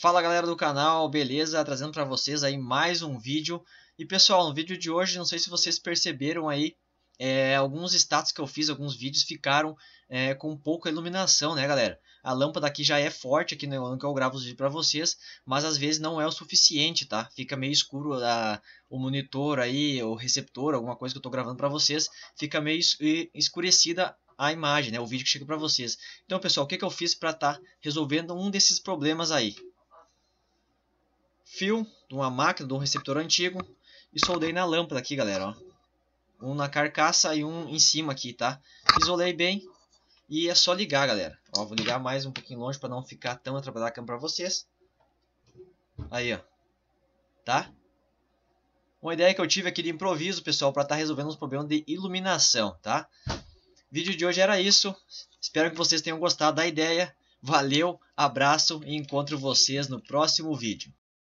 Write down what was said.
Fala galera do canal, beleza? Trazendo para vocês aí mais um vídeo. E pessoal, no vídeo de hoje, não sei se vocês perceberam aí, é, alguns status que eu fiz, alguns vídeos ficaram é, com pouca iluminação, né galera? A lâmpada aqui já é forte aqui no ano que eu gravo os vídeos para vocês, mas às vezes não é o suficiente, tá? Fica meio escuro a, o monitor aí, o receptor, alguma coisa que eu tô gravando para vocês, fica meio escurecida a imagem, né? O vídeo que chega para vocês. Então pessoal, o que, que eu fiz para estar tá resolvendo um desses problemas aí? fio de uma máquina, de um receptor antigo e soldei na lâmpada aqui, galera, ó. Um na carcaça e um em cima aqui, tá? Isolei bem e é só ligar, galera. Ó, vou ligar mais um pouquinho longe para não ficar tão atrapalhado a câmera para vocês. Aí, ó. Tá? Uma ideia que eu tive aqui de improviso, pessoal, para estar tá resolvendo os problemas de iluminação, tá? Vídeo de hoje era isso. Espero que vocês tenham gostado da ideia. Valeu, abraço e encontro vocês no próximo vídeo.